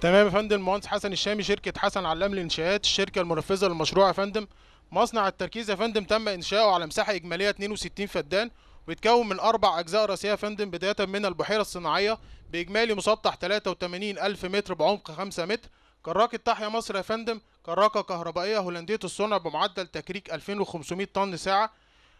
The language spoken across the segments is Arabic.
تمام يا فندم المهندس حسن الشامي شركة حسن علام للإنشاءات الشركة المنفذة للمشروع يا فندم مصنع التركيز يا فندم تم إنشاؤه على مساحة إجمالية 62 فدان ويتكون من أربع أجزاء رئيسية يا فندم بداية من البحيرة الصناعية بإجمالي مسطح 83 ألف متر بعمق 5 متر كراكة تحيا مصر يا فندم كراكة كهربائية هولندية الصنع بمعدل تكريك 2500 طن ساعة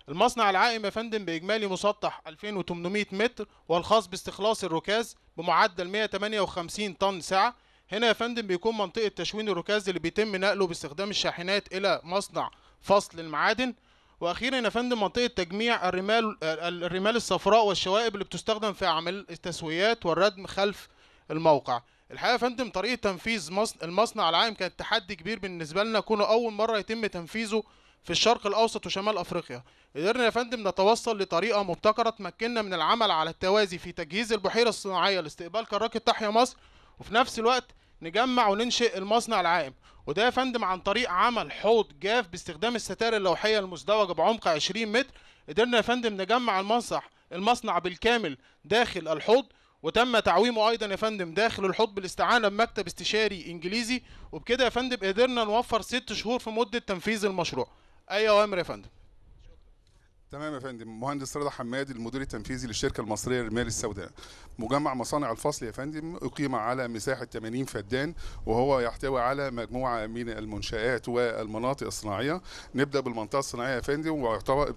المصنع العائم يا فندم بإجمالي مسطح 2800 متر والخاص باستخلاص الركاز بمعدل 158 طن ساعة هنا يا فندم بيكون منطقه تشوين الركاز اللي بيتم نقله باستخدام الشاحنات الى مصنع فصل المعادن واخيرا يا فندم منطقه تجميع الرمال الرمال الصفراء والشوائب اللي بتستخدم في عمل التسويات والردم خلف الموقع الحقيقه يا فندم طريقه تنفيذ المصنع العام كانت تحدي كبير بالنسبه لنا كونه اول مره يتم تنفيذه في الشرق الاوسط وشمال افريقيا قدرنا يا فندم نتوصل لطريقه مبتكره تمكننا من العمل على التوازي في تجهيز البحيره الصناعيه لاستقبال كراكه تحيا مصر وفي نفس الوقت نجمع وننشئ المصنع العائم وده يا فندم عن طريق عمل حوض جاف باستخدام الستائر اللوحيه المزدوجه بعمق 20 متر قدرنا يا فندم نجمع المصنع المصنع بالكامل داخل الحوض وتم تعويمه ايضا يا فندم داخل الحوض بالاستعانه بمكتب استشاري انجليزي وبكده يا فندم قدرنا نوفر ست شهور في مده تنفيذ المشروع اي اوامر يا فندم تمام يا فندم مهندس رضا حمادي المدير التنفيذي للشركه المصريه للرمال السوداء مجمع مصانع الفصل يا فندم اقيم على مساحه 80 فدان وهو يحتوي على مجموعه من المنشات والمناطق الصناعيه نبدا بالمنطقه الصناعيه يا فندم ويعتبر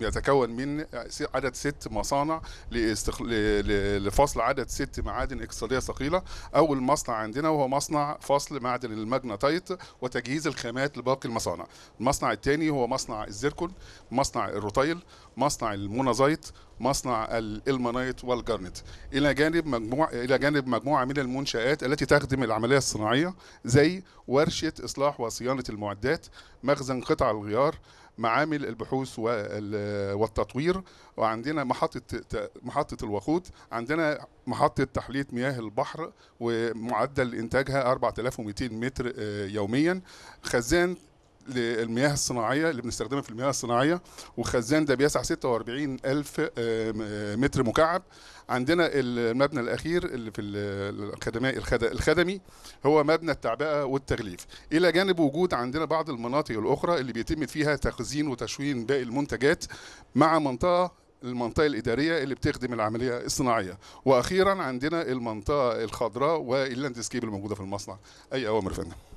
يتكون من عدد ست مصانع لفصل عدد ست معادن اقتصاديه ثقيله اول مصنع عندنا وهو مصنع فصل معدن الماجنتايت وتجهيز الخامات لباقي المصانع المصنع الثاني هو مصنع الزيركون مصنع الروتايل مصنع المونازايت مصنع الالمانايت والجارنت الى جانب مجموعه الى جانب مجموعه من المنشات التي تخدم العمليه الصناعيه زي ورشه اصلاح وصيانه المعدات مخزن قطع الغيار معامل البحوث والتطوير وعندنا محطة محطة الوقود عندنا محطة تحلية مياه البحر ومعدل إنتاجها 4200 متر آه، يوميا خزان للمياه الصناعيه اللي بنستخدمها في المياه الصناعيه والخزان ده بيسع 46 الف آه، متر مكعب عندنا المبنى الاخير اللي في الخدمي الخدمي هو مبنى التعبئه والتغليف الى جانب وجود عندنا بعض المناطق الاخرى اللي بيتم فيها تخزين وتشوين باقي المنتجات مع منطقه المنطقة الإدارية اللي بتخدم العملية الصناعية وأخيرا عندنا المنطقة الخضراء واللاندسكيب الموجودة في المصنع أي أوامر فندم